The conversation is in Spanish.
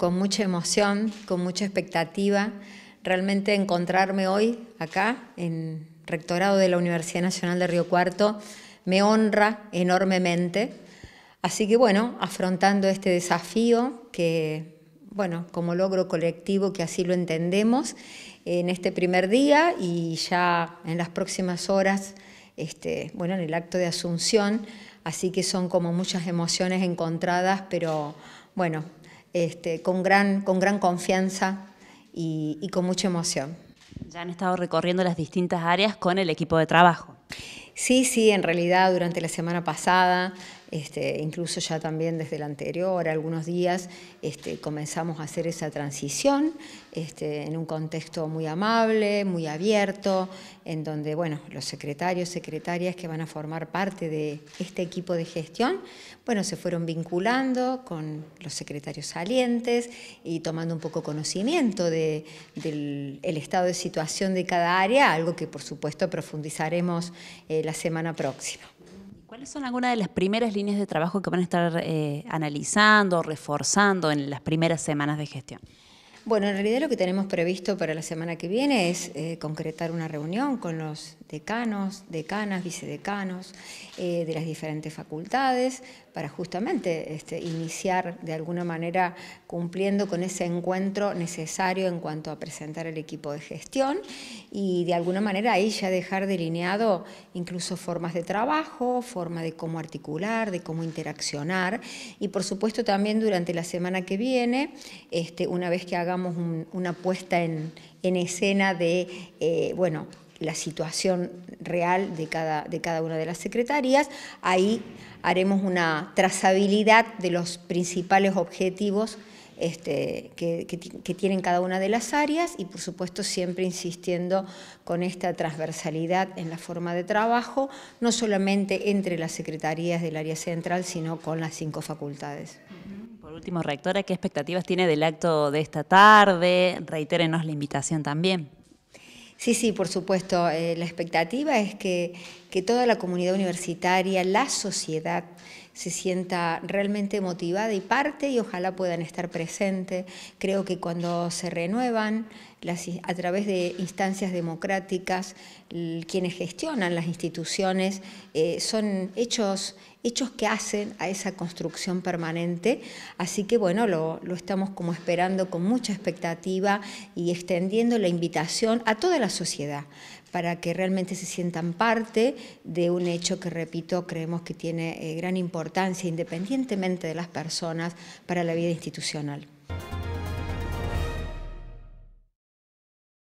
con mucha emoción, con mucha expectativa. Realmente encontrarme hoy acá en Rectorado de la Universidad Nacional de Río Cuarto me honra enormemente. Así que bueno, afrontando este desafío que, bueno, como logro colectivo que así lo entendemos en este primer día y ya en las próximas horas, este, bueno, en el acto de asunción, así que son como muchas emociones encontradas, pero bueno, este, con, gran, con gran confianza y con mucha emoción. Ya han estado recorriendo las distintas áreas con el equipo de trabajo. Sí, sí, en realidad durante la semana pasada este, incluso ya también desde el anterior, algunos días este, comenzamos a hacer esa transición este, en un contexto muy amable, muy abierto, en donde bueno, los secretarios, secretarias que van a formar parte de este equipo de gestión, bueno, se fueron vinculando con los secretarios salientes y tomando un poco conocimiento del estado de situación de cada área, algo que por supuesto profundizaremos eh, la semana próxima. ¿Cuáles son algunas de las primeras líneas de trabajo que van a estar eh, analizando, reforzando en las primeras semanas de gestión? Bueno, en realidad lo que tenemos previsto para la semana que viene es eh, concretar una reunión con los decanos, decanas, vicedecanos eh, de las diferentes facultades para justamente este, iniciar de alguna manera cumpliendo con ese encuentro necesario en cuanto a presentar el equipo de gestión y de alguna manera ahí ya dejar delineado incluso formas de trabajo, forma de cómo articular, de cómo interaccionar y por supuesto también durante la semana que viene, este, una vez que hagamos una puesta en, escena de, eh, bueno, la situación real de cada, de cada una de las secretarías, ahí haremos una trazabilidad de los principales objetivos este, que, que, tienen cada una de las áreas y por supuesto siempre insistiendo con esta transversalidad en la forma de trabajo, no solamente entre las secretarías del área central, sino con las cinco facultades. Por último, rectora, ¿qué expectativas tiene del acto de esta tarde? Reitérenos la invitación también. Sí, sí, por supuesto. Eh, la expectativa es que, que toda la comunidad universitaria, la sociedad, se sienta realmente motivada y parte y ojalá puedan estar presentes. Creo que cuando se renuevan a través de instancias democráticas, quienes gestionan las instituciones eh, son hechos, hechos que hacen a esa construcción permanente. Así que bueno, lo, lo estamos como esperando con mucha expectativa y extendiendo la invitación a toda la sociedad para que realmente se sientan parte de un hecho que, repito, creemos que tiene eh, gran importancia independientemente de las personas para la vida institucional.